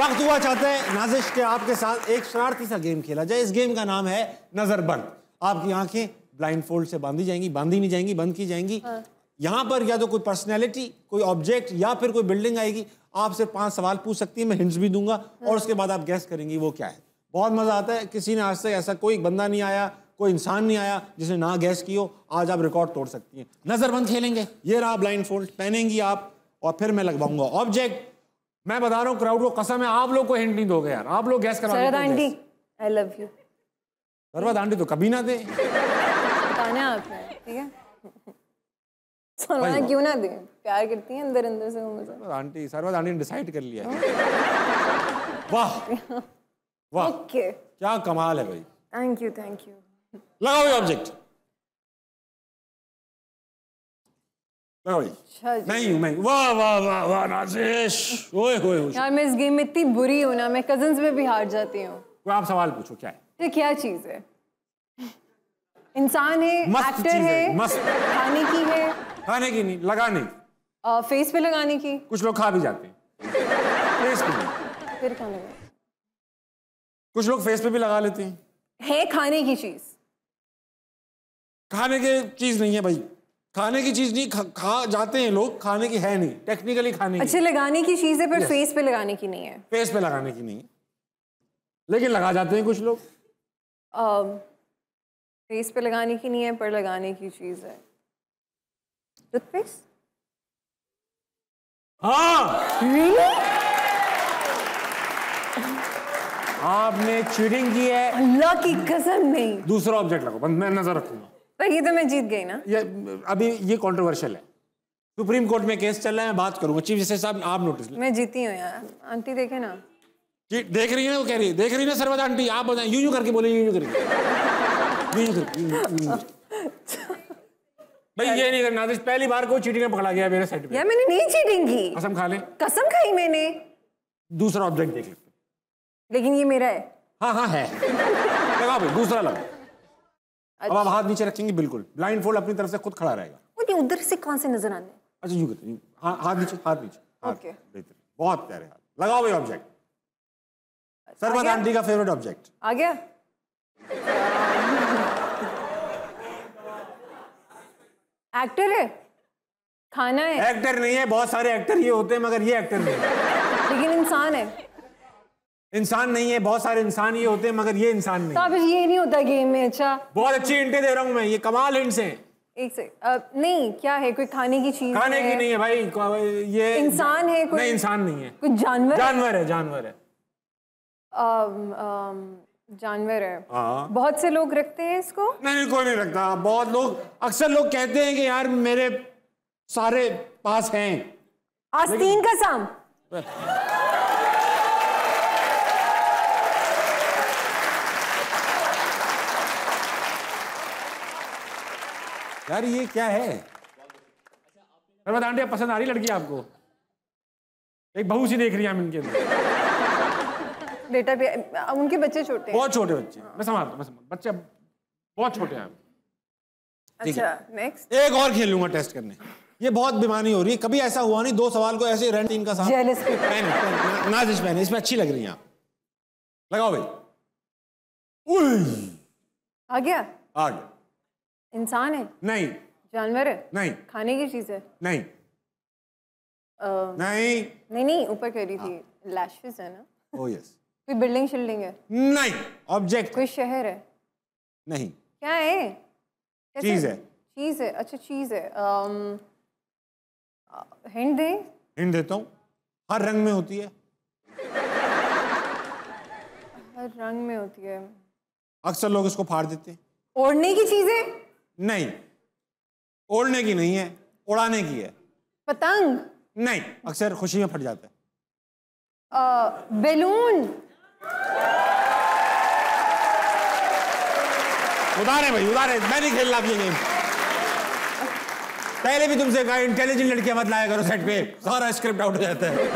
वक्त हुआ चाहते हैं नाजिश के आपके साथ एक शरारती सा गेम खेला जाए इस गेम का नाम है नजरबंद आपकी आंखें ब्लाइंड फोल्ड से बांधी जाएंगी बांधी नहीं जाएंगी बंद की जाएंगी हाँ। यहाँ पर या तो कोई पर्सनैलिटी कोई ऑब्जेक्ट या फिर कोई बिल्डिंग आएगी आपसे पांच सवाल पूछ सकती है मैं हिंट्स भी दूंगा और उसके बाद आप गैस करेंगी वो क्या है बहुत मजा आता है किसी ने आज तक ऐसा कोई बंदा नहीं आया कोई इंसान नहीं आया जिसने ना गैस की हो आज आप रिकॉर्ड तोड़ सकती हैं नजरबंद खेलेंगे ये रहा ब्लाइंड फोल्ड पहनेंगी आप और फिर मैं लगवाऊंगा ऑब्जेक्ट मैं बता रहा हूँ क्राउड को कसम है आप लोग को हिंट नहीं दोगे यार आप लोग गैस करा aunty I love you Sarwat aunty तो कभी ना दे आपने ठीक है सुनाना क्यों ना दे प्यार करती है अंदर अंदर से मुझे आंटी सरवत आंटी ने डिसाइड कर लिया वाह वाह ओके क्या कमाल है भाई थैंक यू थैंक यू लगाओ ऑब्जेक्ट मैं वाह वाह वाह वाह ओए होए होए यार मैं इस गेम में इतनी बुरी हूँ ना मैं में भी हार जाती हूँ तो आप सवाल पूछो क्या है ये क्या चीज़ है इंसान है एक्टर है खाने की है खाने की नहीं लगाने की फेस पे लगाने की कुछ लोग खा भी जाते हैं फेस पे फिर कुछ लोग फेस पे भी लगा लेते हैं है खाने की चीज खाने की चीज नहीं है भाई खाने की चीज नहीं खा, खा जाते हैं लोग खाने की है नहीं टेक्निकली खाने की अच्छा लगाने की चीज है पर फेस पे लगाने की नहीं है फेस पे लगाने की नहीं है लेकिन लगा जाते हैं कुछ लोग फेस um, पे लगाने की नहीं है पर लगाने की चीज है टूथपेस्ट हाँ really? आपने चीटिंग की है अल्लाह की कसम नहीं दूसरा ऑब्जेक्ट लगाओ मैं नजर रखूंगा पर तो ये तो मैं जीत गई ना ये अभी ये कॉन्ट्रोवर्शियल है सुप्रीम कोर्ट में केस चल रहा है बात करूंगा चीफ जस्टिस साहब आप नोटिस मैं जीती हूँ यार आंटी देखे ना जी देख रही है ना वो कह रही है देख रही है ना सर्वदा आंटी आप बताएं यूं यूं करके बोले यूं यूं करके यूं यूं भाई ये नहीं करना पहली बार कोई चीटिंग पकड़ा गया मेरे सेट पे यार मैंने नहीं चीटिंग की कसम खा ले कसम खाई मैंने दूसरा ऑब्जेक्ट देख लेते लेकिन ये मेरा है हाँ हाँ है लगा भाई दूसरा लगा अच्छा। अब आप हाथ नीचे रखेंगे बिल्कुल ब्लाइंड फोल्ड अपनी तरफ से खुद खड़ा रहेगा उधर से कौन से नजर आने अच्छा यू कहते हाँ, हाथ नीचे हाथ नीचे ओके बहुत प्यारे हाथ लगाओ भाई ऑब्जेक्ट सरबत आंटी का फेवरेट ऑब्जेक्ट आ गया एक्टर है खाना है एक्टर नहीं है बहुत सारे एक्टर ये होते हैं मगर ये एक्टर नहीं है लेकिन इंसान है इंसान नहीं है बहुत सारे इंसान ये होते हैं मगर ये इंसान नहीं साबिर तो ये नहीं होता गेम में अच्छा बहुत अच्छी इंटे दे रहा हूँ मैं ये कमाल हिंट्स से एक से आ, नहीं क्या है कोई खाने की चीज खाने की नहीं है भाई ये इंसान है कोई नहीं इंसान नहीं है कोई जानवर जानवर है जानवर है जानवर है हाँ। बहुत से लोग रखते हैं इसको नहीं नहीं कोई नहीं रखता बहुत लोग अक्सर लोग कहते हैं कि यार मेरे सारे पास हैं आस्तीन का साम यार ये क्या है आंटी पसंद आ रही लड़की आपको एक बहू सी देख रही है हम इनके अंदर बेटा भी उनके बच्चे छोटे बहुत छोटे बच्चे मैं समझता मैं समझ बच्चे बहुत छोटे हैं अच्छा नेक्स्ट एक और खेल लूंगा टेस्ट करने ये बहुत बीमारी हो रही है कभी ऐसा हुआ नहीं दो सवाल को ऐसे रेंट इनका साथ ना जिस पहने इसमें अच्छी लग रही है आप लगाओ भाई आ गया आ गया इंसान है नहीं जानवर है नहीं खाने की चीज है नहीं आ, नहीं नहीं नहीं ऊपर कह रही थी लैशेस हाँ। है ना ओ oh, यस कोई बिल्डिंग शिल्डिंग है नहीं ऑब्जेक्ट कोई शहर है नहीं क्या है चीज है चीज है अच्छा चीज है हिंट दे हिंट देता हूँ हर रंग में होती है हर रंग में होती है अक्सर लोग इसको फाड़ देते हैं ओढ़ने की चीजें नहीं ओढ़ने की नहीं है उड़ाने की है पतंग नहीं अक्सर खुशी में फट जाता है आ, बेलून है भाई है मैं नहीं खेलना ये गेम पहले भी तुमसे कहा इंटेलिजेंट लड़कियां मत लाया करो सेट पे सारा स्क्रिप्ट आउट हो जाता है